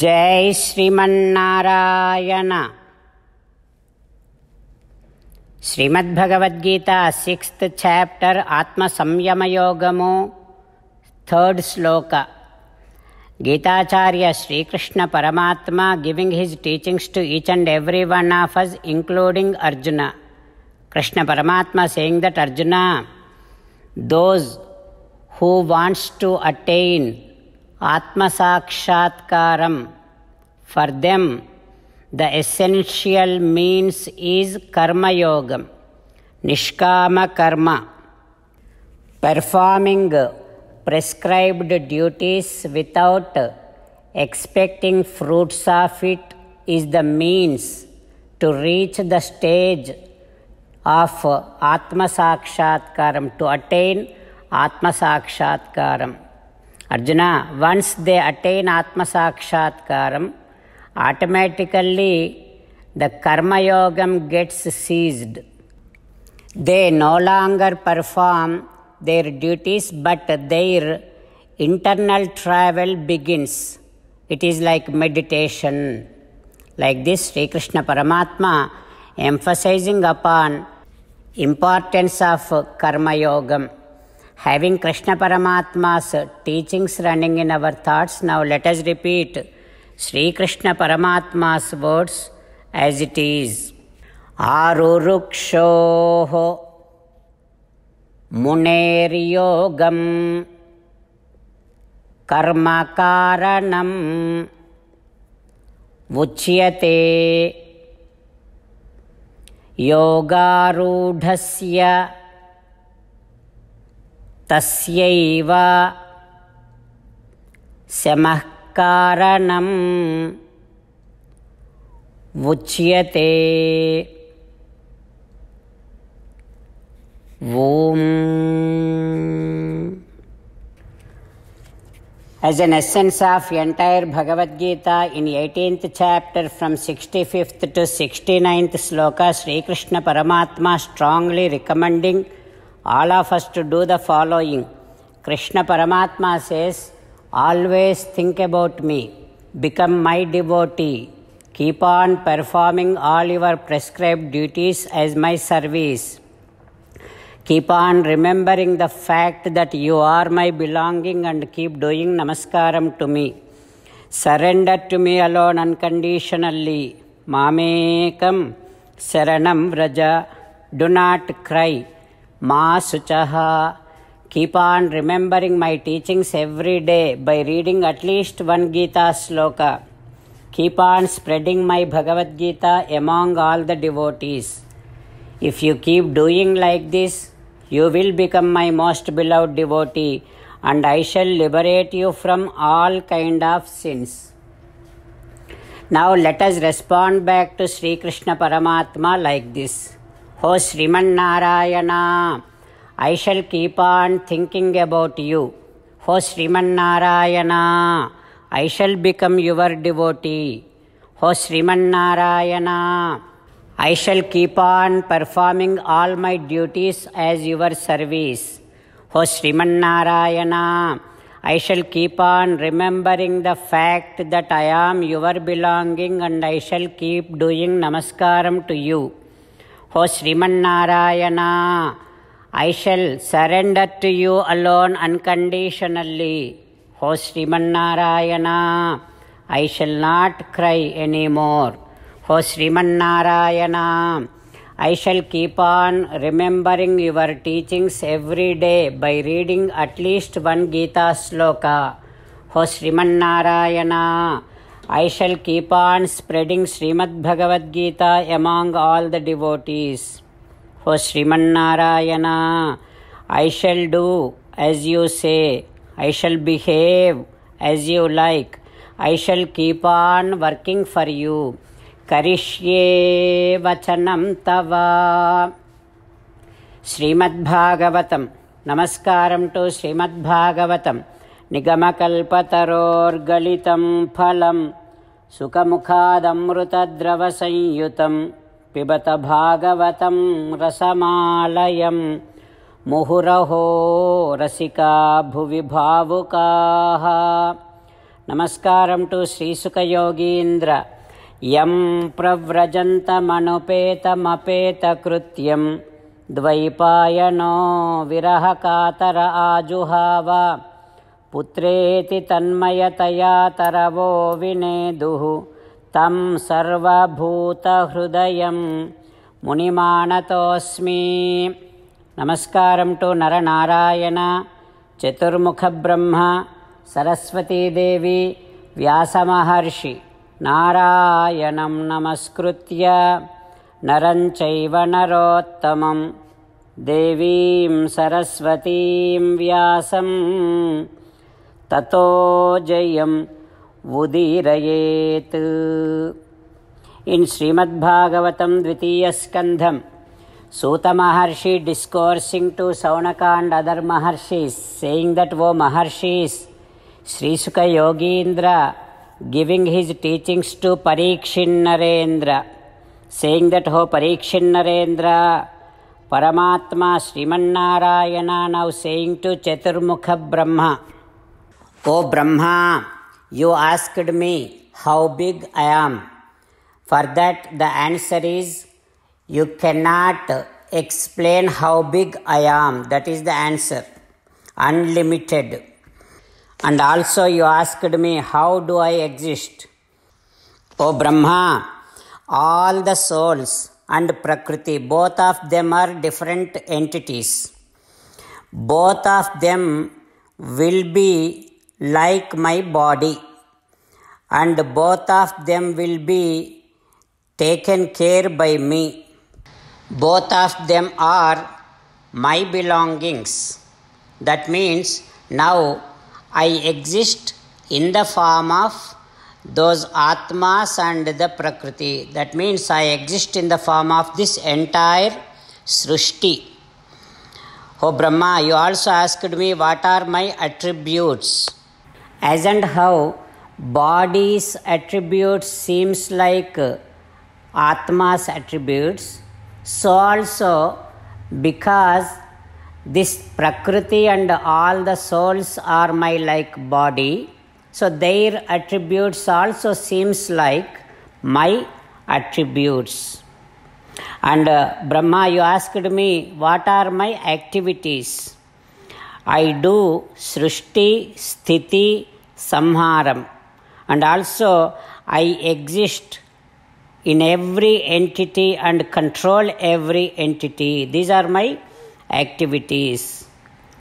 జై Srimannarayana Srimad Bhagavad Gita sixth chapter Atma Samyamayogamu third shloka Gitacharya Sri Krishna Paramatma giving his teachings to each and every one of us including Arjuna Krishna Paramatma saying that Arjuna those who wants to attain Atmasakṣatkaram. For them, the essential means is Karma Yoga, Nishkama Karma, performing prescribed duties without expecting fruits of it is the means to reach the stage of Atmasakṣatkaram, to attain Atmasakṣatkaram. Arjuna, once they attain Atma Sakshatkaram, automatically the Karma Yogam gets seized. They no longer perform their duties, but their internal travel begins. It is like meditation. Like this, Sri Krishna Paramatma emphasizing upon importance of Karma Yogam. Having Krishna Paramatma's teachings running in our thoughts, now let us repeat Sri Krishna Paramatma's words as it is. आरुरुक्षोः मुनेर्योगं कर्मकारणम् उच्यते योगारूढस्य तस्यैव शमः कारणम् उच्यते ओम As an essence of entire Bhagavad Gita in 18th chapter from 65th to 69th sloka, Sri Krishna Paramatma strongly recommending all of us to do the following. Krishna Paramatma says, Always think about me, become my devotee, keep on performing all your prescribed duties as my service. Keep on remembering the fact that you are my belonging and keep doing namaskaram to me. Surrender to me alone unconditionally. Mamekam, Saranam Raja, do not cry. Ma Suchaha. Keep on remembering my teachings every day by reading at least one Gita sloka. Keep on spreading my Bhagavad Gita among all the devotees. If you keep doing like this, you will become my most beloved devotee and I shall liberate you from all kind of sins. Now let us respond back to Sri Krishna Paramatma like this. O Sriman I shall keep on thinking about you. O Sriman I shall become your devotee. O Sriman I shall keep on performing all my duties as your service. O Sriman I shall keep on remembering the fact that I am your belonging and I shall keep doing namaskaram to you. O oh, Sriman I shall surrender to you alone unconditionally. O oh, Sriman I shall not cry anymore. O oh, Sriman I shall keep on remembering your teachings every day by reading at least one Gita sloka. O Sriman I shall keep on spreading Srimad Bhagavad Gita among all the devotees. For Sriman Narayana, I shall do as you say, I shall behave as you like, I shall keep on working for you. Karishye Vachanam Tava. Bhagavatam. Namaskaram to Srimadbhagavatam. निगमकल्पतरोर्गलितं phalam. सुखमुखादमृतद्रवसंयुतं पिबत भागवतं रसमालयं मुहुरहो रसिका भुवि भावुकाः नमस्कारं to श्रीसुखयोगीन्द्र यं प्रव्रजन्तमनुपेतमपेतकृत्यं द्वैपायनो विरहकातर आजुहावा। पुत्रेति तन्मयतया तरवो विनेदुः तं सर्वभूतहृदयं मुनिमानतोऽस्मि namaskaram to Naranarayana Chaturmukha Brahma Saraswati Devi Vyasa Maharshi नारायणं नमस्कृत्य नरं चैव नरोत्तमं देवीं सरस्वतीं व्यासम् ततो जयम् उदीरयेत् इन श्रीमद्भागवतम द्वितीय Skandham Suta Maharshi discoursing to Saunaka and other Maharshi saying that वो Maharshi Sri Suka Yogindra giving his teachings to Parikshit Narendra saying that O Parikshit Paramatma Sriman Narayana now saying to Chaturmukha Brahma O Brahma, you asked me how big I am. For that, the answer is you cannot explain how big I am. That is the answer. Unlimited. And also, you asked me, How do I exist? O Brahma, all the souls and Prakriti, both of them are different entities. Both of them will be like my body, and both of them will be taken care by me. Both of them are my belongings. That means now I exist in the form of those Atmas and the Prakriti. That means I exist in the form of this entire srishti. Oh Brahma, you also asked me what are my attributes as and how body's attributes seems like atma's attributes so also because this prakriti and all the souls are my like body so their attributes also seems like my attributes and uh, brahma you asked me what are my activities I do Srishti, Sthiti, Samharam, and also I exist in every entity and control every entity. These are my activities.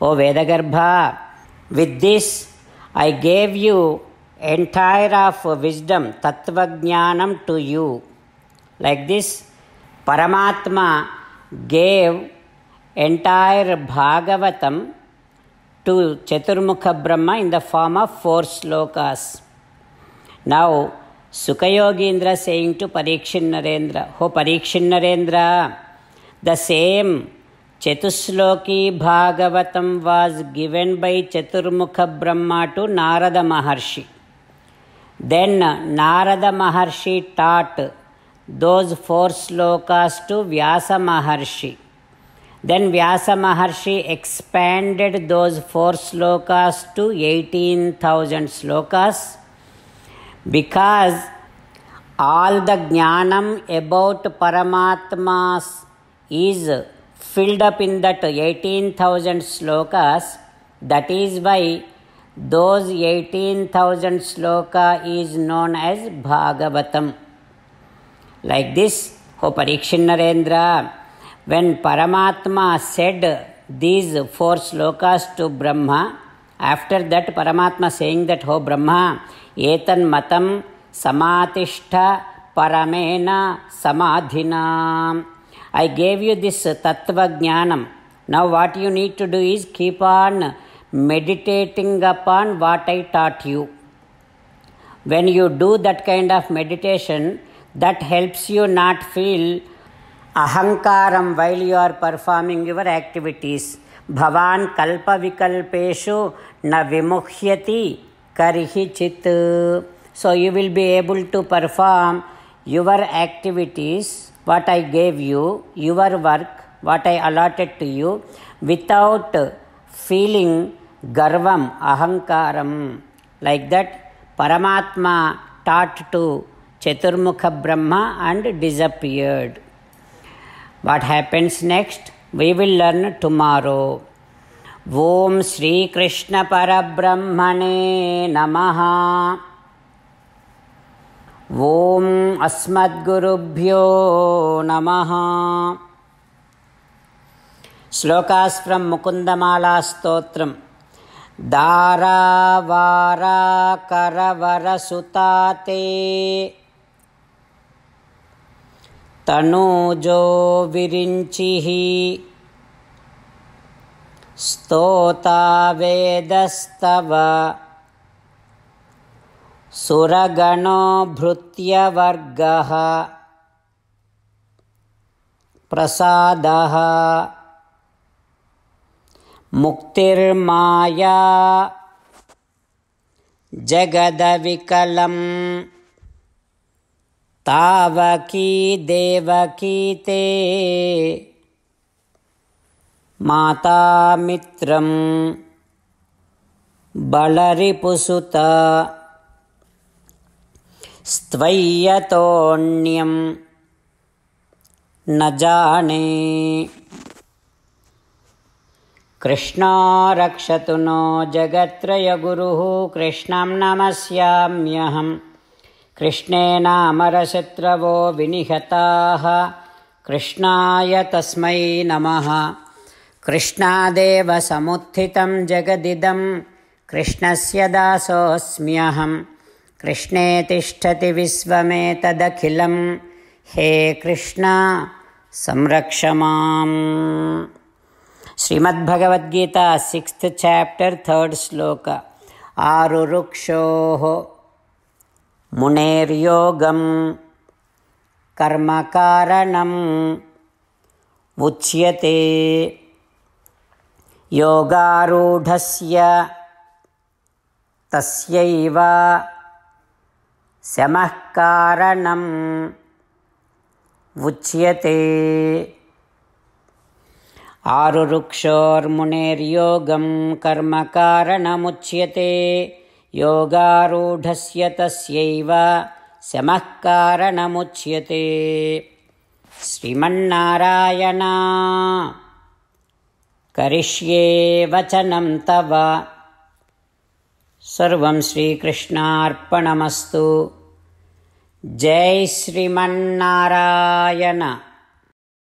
O Vedagarbha, with this I gave you entire of wisdom, tatvagyanam to you. Like this, Paramatma gave entire Bhagavatam to Chaturmukha Brahma in the form of four slokas. Now, Sukayogendra saying to Parikshin Narendra, Ho Parikshin Narendra, the same Chatusloki Bhagavatam was given by Chaturmukha Brahma to Narada Maharshi. Then Narada Maharshi taught those four slokas to Vyasa Maharshi. Then Vyasa Maharshi expanded those four slokas to 18,000 slokas because all the jnanam about Paramatmas is filled up in that 18,000 slokas. That is why those 18,000 sloka is known as Bhagavatam. Like this, O Parikshin Narendra. When Paramatma said these four slokas to Brahma, after that Paramatma saying that, Oh Brahma, etan matam samatishta paramena samadhina." I gave you this tattva jnanam. Now what you need to do is keep on meditating upon what I taught you. When you do that kind of meditation, that helps you not feel Ahankaram ahankaram well you are performing your activities भवान् कल्पविकल्पेषु न विमुह्यति कर्हिचित् so you will be able to perform your activities what i gave you your work what i allotted to you without feeling garvam ahankaram like that paramatma taught to chaturmukha brahma and disappeared what happens next? We will learn tomorrow. ॐ श्रीकृष्णपरब्रह्मणे नमः ॐ अस्मद्गुरुभ्यो नमः shlokas from मुकुन्दमालास्तोत्रम् दारावाराकरवरसुता ते स्तोता वेदस्तव सुरगणो भृत्यवर्गः प्रसादः मुक्तिर्माया जगदविकलम् तावकी देवकी ते माता मित्रं बलरिपुसुत स्त्वय्यतोऽन्यं न जाने कृष्णा रक्षतु नो जगत्रय जगत्रयगुरुः कृष्णं नमस्याम्यहम् कृष्णेनामरशत्रवो विनिहताः कृष्णाय तस्मै नमः कृष्णादेव समुत्थितं जगदिदं कृष्णस्य दासोऽस्म्यहं कृष्णे तिष्ठति विश्वमेतदखिलं हे कृष्ण संरक्ष माम् श्रीमद्भगवद्गीता सिक्स्त् चाप्टर् थर्ड् श्लोक आरुरुक्षोः मुनेर्योगं कर्मकारणम् उच्यते योगारूढ़ तस्यैव शमः कर्म उच्यते आरुरुक्षोर्मुनेर्योगं योगारूढस्य तस्यैव समःकारणमुच्यते श्रीमन्नारायणा करिष्ये वचनं तव सर्वं श्रीकृष्णार्पणमस्तु जय श्रीमन्नारायण